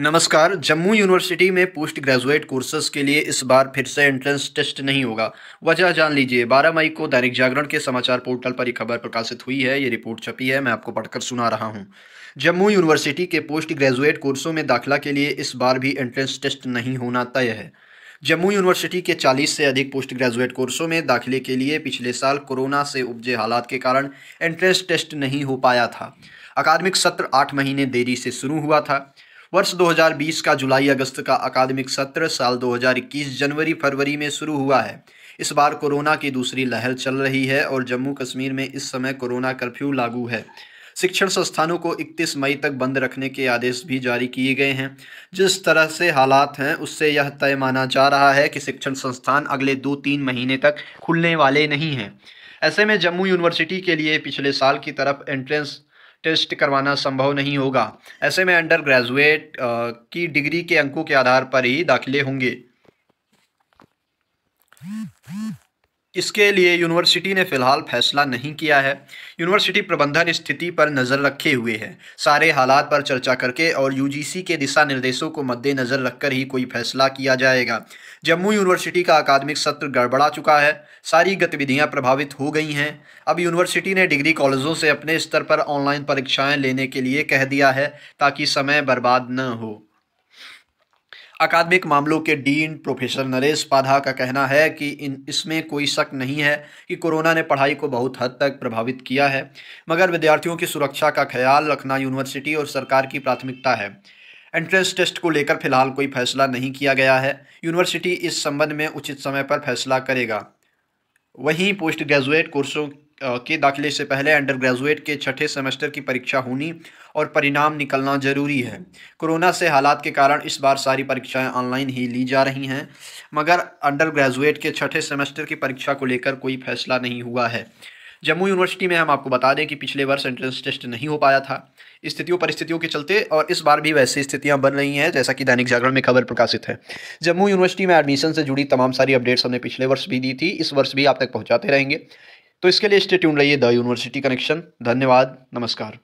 नमस्कार जम्मू यूनिवर्सिटी में post graduate courses के लिए इस बार फिर से एंट्रेंस टेस्ट नहीं होगा वजह जान लीजिए 12 मई को दैनिक जागरण के समाचार पोर्टल पर यह खबर प्रकाशित हुई है ये रिपोर्ट छपी है मैं आपको पढ़कर सुना रहा हूँ जम्मू यूनिवर्सिटी के पोस्ट ग्रेजुएट कोर्सों में दाखिला के लिए इस बार भी एंट्रेंस टेस्ट नहीं होना तय है जम्मू यूनिवर्सिटी के 40 से अधिक पोस्ट ग्रेजुएट कोर्सों में दाखिले के लिए पिछले साल कोरोना से उपजे हालात के कारण एंट्रेंस टेस्ट नहीं हो पाया था अकादमिक सत्र आठ महीने देरी से शुरू हुआ था वर्ष 2020 का जुलाई अगस्त का अकादमिक सत्र साल 2021 जनवरी फरवरी में शुरू हुआ है इस बार कोरोना की दूसरी लहर चल रही है और जम्मू कश्मीर में इस समय कोरोना कर्फ्यू लागू है शिक्षण संस्थानों को 31 मई तक बंद रखने के आदेश भी जारी किए गए हैं जिस तरह से हालात हैं उससे यह तय माना जा रहा है कि शिक्षण संस्थान अगले दो तीन महीने तक खुलने वाले नहीं हैं ऐसे में जम्मू यूनिवर्सिटी के लिए पिछले साल की तरफ एंट्रेंस टेस्ट करवाना संभव नहीं होगा ऐसे में अंडर ग्रेजुएट की डिग्री के अंकों के आधार पर ही दाखिले होंगे इसके लिए यूनिवर्सिटी ने फिलहाल फैसला नहीं किया है यूनिवर्सिटी प्रबंधन स्थिति पर नज़र रखे हुए है सारे हालात पर चर्चा करके और यूजीसी के दिशा निर्देशों को मद्देनज़र रखकर ही कोई फैसला किया जाएगा जम्मू यूनिवर्सिटी का अकादमिक सत्र गड़बड़ा चुका है सारी गतिविधियां प्रभावित हो गई हैं अब यूनिवर्सिटी ने डिग्री कॉलेजों से अपने स्तर पर ऑनलाइन परीक्षाएँ लेने के लिए कह दिया है ताकि समय बर्बाद न हो अकादमिक मामलों के डीन प्रोफेसर नरेश पाधा का कहना है कि इन इसमें कोई शक नहीं है कि कोरोना ने पढ़ाई को बहुत हद तक प्रभावित किया है मगर विद्यार्थियों की सुरक्षा का ख्याल रखना यूनिवर्सिटी और सरकार की प्राथमिकता है एंट्रेंस टेस्ट को लेकर फिलहाल कोई फैसला नहीं किया गया है यूनिवर्सिटी इस संबंध में उचित समय पर फैसला करेगा वहीं पोस्ट ग्रेजुएट कोर्सों के दाखिले से पहले अंडर ग्रेजुएट के छठे सेमेस्टर की परीक्षा होनी और परिणाम निकलना ज़रूरी है कोरोना से हालात के कारण इस बार सारी परीक्षाएं ऑनलाइन ही ली जा रही हैं मगर अंडर ग्रेजुएट के छठे सेमेस्टर की परीक्षा को लेकर कोई फैसला नहीं हुआ है जम्मू यूनिवर्सिटी में हम आपको बता दें कि पिछले वर्ष एंट्रेंस टेस्ट नहीं हो पाया था स्थितियों परिस्थितियों के चलते और इस बार भी वैसी स्थितियां बन रही हैं जैसा कि दैनिक जागरण में खबर प्रकाशित है जम्मू यूनिवर्सिटी में एडमिशन से जुड़ी तमाम सारी अपडेट्स हमने पिछले वर्ष भी दी थी इस वर्ष भी आप तक पहुंचाते रहेंगे तो इसके लिए स्टेट्यून रहिए द यूनिवर्सिटी कनेक्शन धन्यवाद नमस्कार